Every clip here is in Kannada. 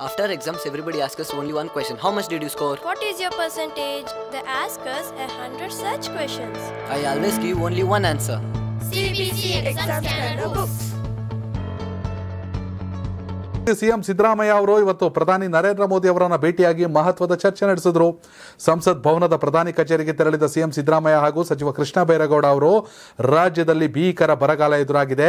After exams, everybody asks us only one question. How much did you score? What is your percentage? They ask us a hundred such questions. I always give only one answer. CBC exam standard books. CM Siddaramaiah ಅವರು ಇವತ್ತು ಪ್ರಧಾನಿ ನರೇಂದ್ರ ಮೋದಿ ಅವರನ್ನು ಭೇಟಿಯಾಗಿ ಮಹತ್ವದ ಚರ್ಚೆ ನಡೆಸಿದ್ರು ಸಂಸತ್ ಭವನದ ಪ್ರಧಾನಿ ಕಚೇರಿಗೆ ತೆರಳಿದ ಸಿಎಂ ಸಿದ್ದರಾಮಯ್ಯ ಹಾಗೂ ಸಚಿವ ಕೃಷ್ಣ ಬೈರೇಗೌಡ ಅವರು ರಾಜ್ಯದಲ್ಲಿ ಭೀಕರ ಬರಗಾಲ ಎದುರಾಗಿದೆ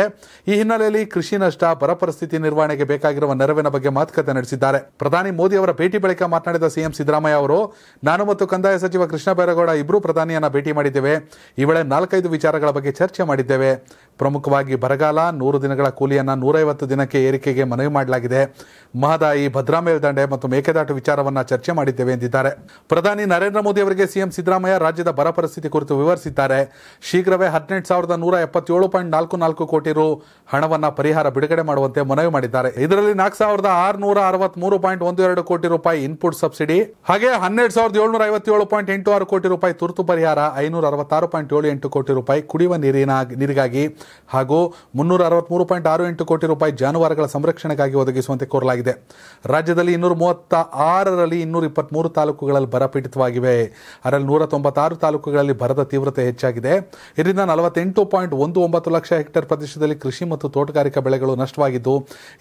ಈ ಹಿನ್ನೆಲೆಯಲ್ಲಿ ಕೃಷಿ ನಷ್ಟ ಬರ ಪರಿಸ್ಥಿತಿ ನಿರ್ವಹಣೆಗೆ ಬೇಕಾಗಿರುವ ನೆರವಿನ ಬಗ್ಗೆ ಮಾತುಕತೆ ನಡೆಸಿದ್ದಾರೆ ಪ್ರಧಾನಿ ಮೋದಿ ಅವರ ಭೇಟಿ ಬಳಿಕ ಮಾತನಾಡಿದ ಸಿಎಂ ಸಿದ್ದರಾಮಯ್ಯ ಅವರು ನಾನು ಮತ್ತು ಕಂದಾಯ ಸಚಿವ ಕೃಷ್ಣ ಬೈರೇಗೌಡ ಇಬ್ಬರು ಪ್ರಧಾನಿಯನ್ನು ಭೇಟಿ ಮಾಡಿದ್ದೇವೆ ಈ ವೇಳೆ ನಾಲ್ಕೈದು ವಿಚಾರಗಳ ಬಗ್ಗೆ ಚರ್ಚೆ ಮಾಡಿದ್ದೇವೆ ಪ್ರಮುಖವಾಗಿ ಬರಗಾಲ ನೂರು ದಿನಗಳ ಕೂಲಿಯನ್ನು ನೂರೈವತ್ತು ದಿನಕ್ಕೆ ಏರಿಕೆಗೆ ಮನವಿ ಮಾಡಲಾಗಿದೆ ಮಹದಾಯಿ ಭದ್ರಾ ಮೇಲ್ದಂಡೆ ಮತ್ತು ಮೇಕೆದಾಟು ವಿಚಾರವನ್ನು ಚರ್ಚೆ ಮಾಡಿದ್ದೇವೆ ಎಂದಿದ್ದಾರೆ ಪ್ರಧಾನಿ ನರೇಂದ್ರ ಮೋದಿ ಅವರಿಗೆ ಸಿಎಂ ಸಿದ್ದರಾಮಯ್ಯ ರಾಜ್ಯದ ಬರ ಪರಿಸ್ಥಿತಿ ಕುರಿತು ವಿವರಿಸಿದ್ದಾರೆ ಶೀಘ್ರವೇ ಹದಿನೆಂಟು ಸಾವಿರದ ನೂರ ಎಪ್ಪತ್ತೇಳು ಪಾಯಿಂಟ್ ನಾಲ್ಕು ನಾಲ್ಕು ಕೋಟಿ ರು ಹಣವನ್ನು ಪರಿಹಾರ ಬಿಡುಗಡೆ ಮಾಡುವಂತೆ ಮನವಿ ಮಾಡಿದ್ದಾರೆ ಇದರಲ್ಲಿ ನಾಲ್ಕು ಸಾವಿರದ ಆರುನೂರ ಅರವತ್ಮೂರು ಪಾಯಿಂಟ್ ಒಂದು ಎರಡು ಕೋಟಿ ರೂಪಾಯಿ ಇನ್ಪುಟ್ ಸಬ್ಸಿಡಿ ಹಾಗೆ ಹನ್ನೆರಡು ಸಾವಿರದ ಏಳುನೂರ ಐವತ್ತೇಳು ಪಾಯಿಂಟ್ ಎಂಟು ಆರು ಕೋಟಿ ರೂಪಾಯಿ ತುರ್ತು ಪರಿಹಾರ ಐನೂರ ಪಾಯಿಂಟ್ ಏಳು ಎಂಟು ಕೋಟಿ ರೂಪಾಯಿ ಕುಡಿಯುವ ನೀರಿನ ನೀರಿಗಾಗಿ ಹಾಗೂ ಮುನ್ನೂರ ಅರವತ್ತ್ಮೂರು ಪಾಯಿಂಟ್ ಆರು ಎಂಟು ಕೋಟಿ ರೂಪಾಯಿ ಜಾನುವಾರುಗಳ ಸಂರಕ್ಷಣೆಗಾಗಿ ಒದಗಿಸುವಂತೆ ಕೋರಲಾಗಿದೆ ರಾಜ್ಯದಲ್ಲಿ ಇನ್ನೂರ ಮೂವತ್ತ ಆರರಲ್ಲಿ ಇನ್ನೂರ ಇಪ್ಪತ್ತ್ಮೂರು ತಾಲೂಕುಗಳಲ್ಲಿ ಬರ ಪೀಡಿತವಾಗಿವೆ ಅದರಲ್ಲಿ ನೂರ ತೊಂಬತ್ತಾರು ತಾಲೂಕುಗಳಲ್ಲಿ ಬರದ ತೀವ್ರತೆ ಹೆಚ್ಚಾಗಿದೆ ಇದರಿಂದ ನಲವತ್ತೆಂಟು ಪಾಯಿಂಟ್ ಒಂದು ಒಂಬತ್ತು ಲಕ್ಷ ಹೆಕ್ಟೇರ್ ಪ್ರದೇಶದಲ್ಲಿ ಕೃಷಿ ಮತ್ತು ತೋಟಗಾರಿಕಾ ಬೆಳೆಗಳು ನಷ್ಟವಾಗಿದ್ದು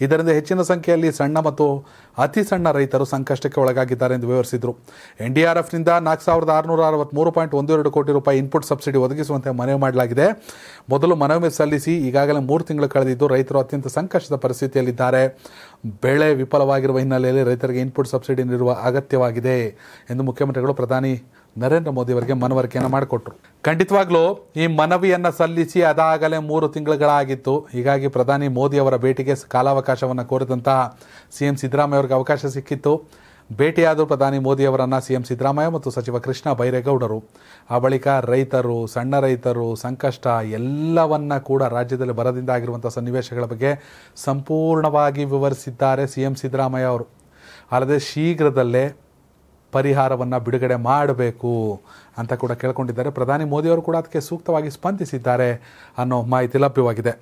ಇದರಿಂದ ಹೆಚ್ಚಿನ ಸಂಖ್ಯೆಯಲ್ಲಿ ಸಣ್ಣ ಮತ್ತು ಅತಿ ಸಣ್ಣ ರೈತರು ಸಂಕಷ್ಟಕ್ಕೆ ಒಳಗಾಗಿದ್ದಾರೆ ಎಂದು ವಿವರಿಸಿದರು ಎನ್ಡಿಆರ್ಎಫ್ನಿಂದ ನಾಲ್ಕು ಸಾವಿರದ ಆರುನೂರ ಅರವತ್ತ್ಮೂರು ಪಾಯಿಂಟ್ ಒಂದು ಎರಡು ಕೋಟಿ ರೂಪಾಯಿ ಇನ್ಪುಟ್ ಸಬ್ಸಿಡಿ ಒದಗಿಸುವಂತೆ ಮನವಿ ಮಾಡಲಾಗಿದೆ ಮೊದಲು ಮನವಿ ಸಲ್ಲಿಸಿ ಈಗಾಗಲೇ ಮೂರು ತಿಂಗಳು ಕಳೆದಿದ್ದು ರೈತರು ಅತ್ಯಂತ ಸಂಕಷ್ಟದ ಪರಿಸ್ಥಿತಿಯಲ್ಲಿದ್ದಾರೆ ಬೆಳೆ ವಿಫಲವಾಗಿರುವ ಹಿನ್ನೆಲೆಯಲ್ಲಿ ರೈತರಿಗೆ ಇನ್ಪುಟ್ ಸಬ್ಸಿಡಿ ನೀಡುವ ಅಗತ್ಯವಾಗಿದೆ ಎಂದು ಮುಖ್ಯಮಂತ್ರಿಗಳು ಪ್ರಧಾನಿ ನರೇಂದ್ರ ಮೋದಿ ಅವರಿಗೆ ಮನವರಿಕೆಯನ್ನು ಮಾಡಿಕೊಟ್ರು ಖಂಡಿತವಾಗ್ಲೂ ಈ ಮನವಿಯನ್ನು ಸಲ್ಲಿಸಿ ಅದಾಗಲೇ ಮೂರು ತಿಂಗಳುಗಳಾಗಿತ್ತು ಹೀಗಾಗಿ ಪ್ರಧಾನಿ ಮೋದಿ ಅವರ ಭೇಟಿಗೆ ಕಾಲಾವಕಾಶವನ್ನು ಕೋರಿದಂತಹ ಸಿ ಎಂ ಸಿದ್ದರಾಮಯ್ಯ ಅವರಿಗೆ ಅವಕಾಶ ಸಿಕ್ಕಿತ್ತು ಭೇಟಿಯಾದರು ಪ್ರಧಾನಿ ಮೋದಿಯವರನ್ನು ಸಿಎಂ ಸಿದ್ದರಾಮಯ್ಯ ಮತ್ತು ಸಚಿವ ಕೃಷ್ಣ ಬೈರೇಗೌಡರು ಆ ಬಳಿಕ ರೈತರು ಸಣ್ಣ ರೈತರು ಸಂಕಷ್ಟ ಎಲ್ಲವನ್ನ ಕೂಡ ರಾಜ್ಯದಲ್ಲಿ ಬರದಿಂದ ಆಗಿರುವಂಥ ಸನ್ನಿವೇಶಗಳ ಬಗ್ಗೆ ಸಂಪೂರ್ಣವಾಗಿ ವಿವರಿಸಿದ್ದಾರೆ ಸಿ ಎಂ ಸಿದ್ದರಾಮಯ್ಯ ಅವರು ಅಲ್ಲದೆ ಶೀಘ್ರದಲ್ಲೇ ಪರಿಹಾರವನ್ನು ಬಿಡುಗಡೆ ಮಾಡಬೇಕು ಅಂತ ಕೂಡ ಕೇಳ್ಕೊಂಡಿದ್ದಾರೆ ಪ್ರಧಾನಿ ಮೋದಿಯವರು ಕೂಡ ಅದಕ್ಕೆ ಸೂಕ್ತವಾಗಿ ಸ್ಪಂದಿಸಿದ್ದಾರೆ ಅನ್ನೋ ಮಾಹಿತಿ ಲಭ್ಯವಾಗಿದೆ